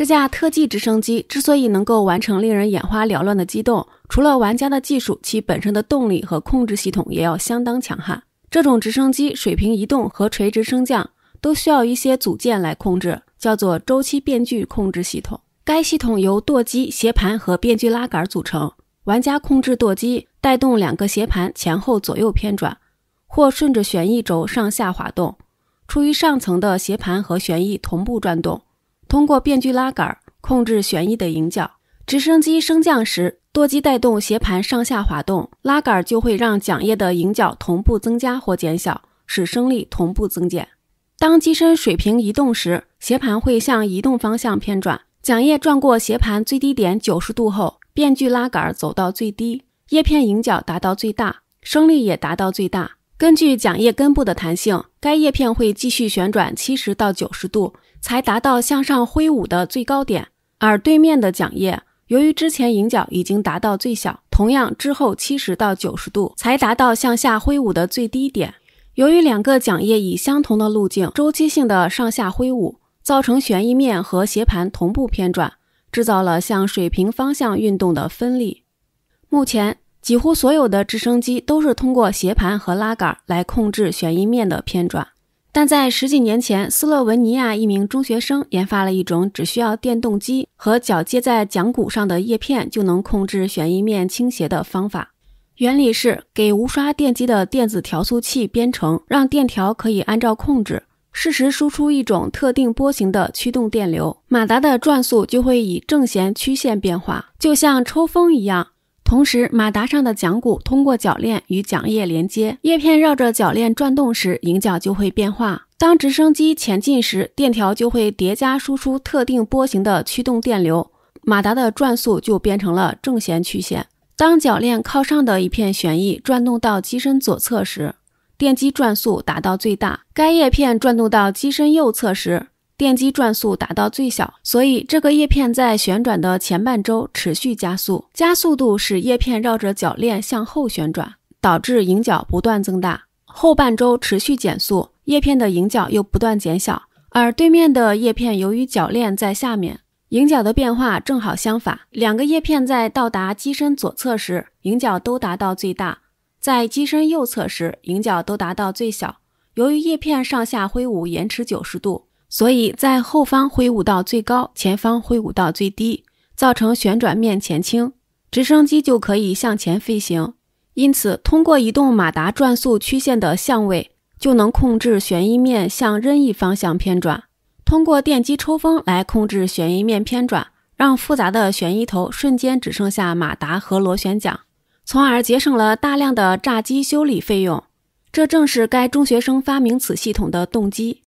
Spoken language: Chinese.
这架特技直升机之所以能够完成令人眼花缭乱的机动，除了玩家的技术，其本身的动力和控制系统也要相当强悍。这种直升机水平移动和垂直升降都需要一些组件来控制，叫做周期变距控制系统。该系统由舵机、斜盘和变距拉杆组成。玩家控制舵机，带动两个斜盘前后左右偏转，或顺着旋翼轴上下滑动，处于上层的斜盘和旋翼同步转动。通过变距拉杆控制旋翼的迎角。直升机升降时，舵机带动斜盘上下滑动，拉杆就会让桨叶的迎角同步增加或减小，使升力同步增减。当机身水平移动时，斜盘会向移动方向偏转，桨叶转过斜盘最低点九十度后，变距拉杆走到最低，叶片迎角达到最大，升力也达到最大。根据桨叶根部的弹性。该叶片会继续旋转七十到九十度，才达到向上挥舞的最高点；而对面的桨叶，由于之前迎角已经达到最小，同样之后七十到九十度才达到向下挥舞的最低点。由于两个桨叶以相同的路径周期性的上下挥舞，造成旋翼面和斜盘同步偏转，制造了向水平方向运动的分力。目前。几乎所有的直升机都是通过斜盘和拉杆来控制旋翼面的偏转，但在十几年前，斯洛文尼亚一名中学生研发了一种只需要电动机和脚接在桨毂上的叶片就能控制旋翼面倾斜的方法。原理是给无刷电机的电子调速器编程，让电调可以按照控制适时输出一种特定波形的驱动电流，马达的转速就会以正弦曲线变化，就像抽风一样。同时，马达上的桨骨通过铰链与桨叶连接，叶片绕着铰链转动时，迎角就会变化。当直升机前进时，电条就会叠加输出特定波形的驱动电流，马达的转速就变成了正弦曲线。当铰链靠上的一片旋翼转动到机身左侧时，电机转速达到最大；该叶片转动到机身右侧时，电机转速达到最小，所以这个叶片在旋转的前半周持续加速，加速度使叶片绕着铰链向后旋转，导致影角不断增大；后半周持续减速，叶片的影角又不断减小。而对面的叶片由于铰链在下面，影角的变化正好相反。两个叶片在到达机身左侧时影角都达到最大，在机身右侧时影角都达到最小。由于叶片上下挥舞延迟九十度。所以在后方挥舞到最高，前方挥舞到最低，造成旋转面前倾，直升机就可以向前飞行。因此，通过移动马达转速曲线的相位，就能控制旋翼面向任意方向偏转。通过电机抽风来控制旋翼面偏转，让复杂的旋翼头瞬间只剩下马达和螺旋桨，从而节省了大量的炸机修理费用。这正是该中学生发明此系统的动机。